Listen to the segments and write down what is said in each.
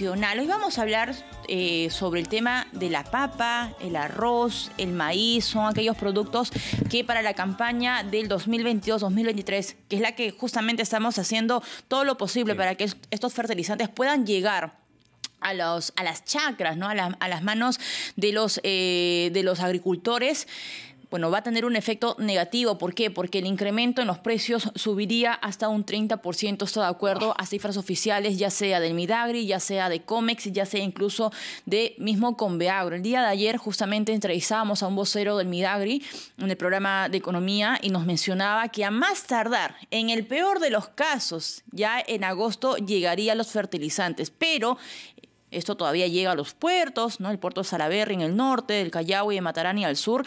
Hoy vamos a hablar eh, sobre el tema de la papa, el arroz, el maíz, son aquellos productos que para la campaña del 2022-2023, que es la que justamente estamos haciendo todo lo posible para que estos fertilizantes puedan llegar a, los, a las chacras, ¿no? a, las manos de los, eh, de los agricultores bueno, va a tener un efecto negativo. ¿Por qué? Porque el incremento en los precios subiría hasta un 30%, está de acuerdo a cifras oficiales, ya sea del Midagri, ya sea de Comex, ya sea incluso de mismo Conveagro. El día de ayer justamente entrevistábamos a un vocero del Midagri en el programa de economía y nos mencionaba que a más tardar, en el peor de los casos, ya en agosto llegaría los fertilizantes, pero esto todavía llega a los puertos, ¿no? El puerto de Salaberry en el norte, el Callao y de Matarani al sur.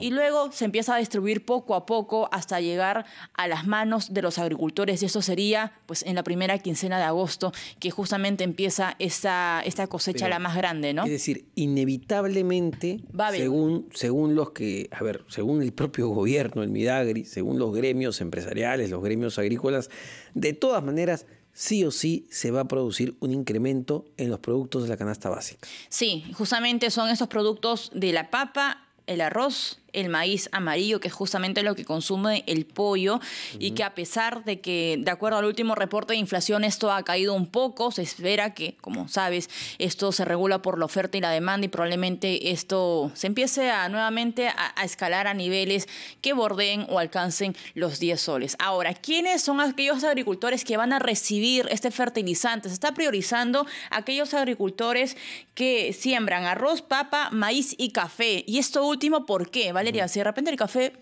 Y luego se empieza a distribuir poco a poco hasta llegar a las manos de los agricultores. Y eso sería, pues, en la primera quincena de agosto, que justamente empieza esta, esta cosecha la más grande, ¿no? Es decir, inevitablemente, según, según los que, a ver, según el propio gobierno, el Midagri, según los gremios empresariales, los gremios agrícolas, de todas maneras, sí o sí se va a producir un incremento en los productos de la canasta básica. Sí, justamente son esos productos de la papa, el arroz, el maíz amarillo, que es justamente lo que consume el pollo, y que a pesar de que, de acuerdo al último reporte de inflación, esto ha caído un poco, se espera que, como sabes, esto se regula por la oferta y la demanda y probablemente esto se empiece a nuevamente a, escalar a niveles que bordeen o alcancen los 10 soles. Ahora, ¿quiénes son aquellos agricultores que van a recibir este fertilizante? Se está priorizando aquellos agricultores que siembran arroz, papa, maíz y café. Y esto último, ¿por qué? Valeria, si de repente el café...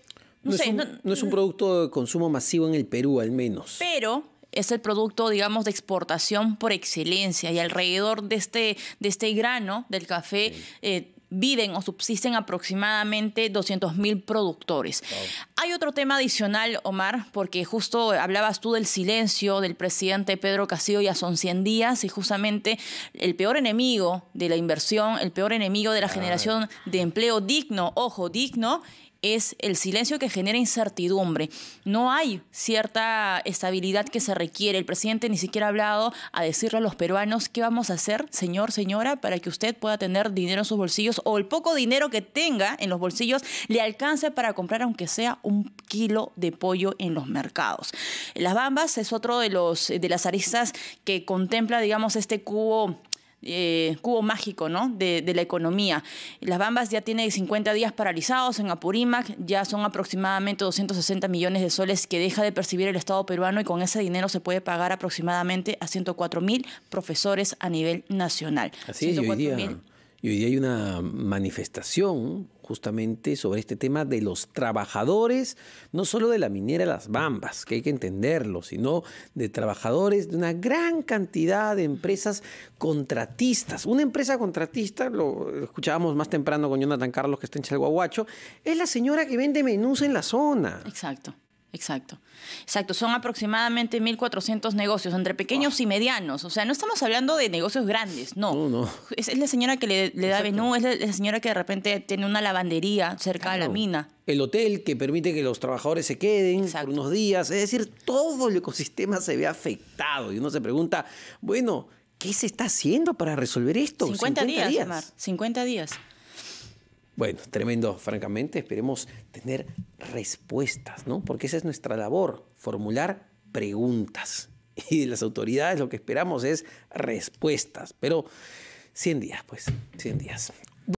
No, es un, no, es un producto de consumo masivo en el Perú, al menos. Pero es el producto, digamos, de exportación por excelencia y alrededor de este, de este grano del café eh, viven o subsisten aproximadamente 200 mil productores. Hay otro tema adicional, Omar, porque justo hablabas tú del silencio del presidente Pedro Castillo, ya son 100 días, y justamente el peor enemigo de la inversión, el peor enemigo de la ah. generación de empleo digno, ojo, digno, es el silencio que genera incertidumbre. No hay cierta estabilidad que se requiere. El presidente ni siquiera ha hablado a decirle a los peruanos qué vamos a hacer, señor, señora, para que usted pueda tener dinero en sus bolsillos o el poco dinero que tenga en los bolsillos le alcance para comprar aunque sea un kilo de pollo en los mercados. Las Bambas es otro de, los, de las aristas que contempla, digamos, este cubo eh, cubo mágico ¿no? De, la economía. Las Bambas ya tiene 50 días paralizados en Apurímac, ya son aproximadamente 260 millones de soles que deja de percibir el Estado peruano y con ese dinero se puede pagar aproximadamente a 104 mil profesores a nivel nacional. Así y hoy día hay una manifestación justamente sobre este tema de los trabajadores, no solo de la minera Las Bambas, que hay que entenderlo, sino de trabajadores de una gran cantidad de empresas contratistas. Una empresa contratista, lo escuchábamos más temprano con Jonathan Carlos que está en Chalguaguacho, es la señora que vende menús en la zona. Exacto. Exacto. Exacto, son aproximadamente 1.400 negocios, entre pequeños y medianos. O sea, no estamos hablando de negocios grandes, no. No, Es, la señora que le, da menú, es la, señora que de repente tiene una lavandería cerca de la mina. El hotel que permite que los trabajadores se queden algunos por unos días. Es decir, todo el ecosistema se ve afectado. Y uno se pregunta, bueno, ¿qué se está haciendo para resolver esto? 50, días. 50 días. Bueno, tremendo, francamente, esperemos tener respuestas, ¿no? Porque esa es nuestra labor, formular preguntas. Y de las autoridades lo que esperamos es respuestas, pero 100 días, pues, 100 días.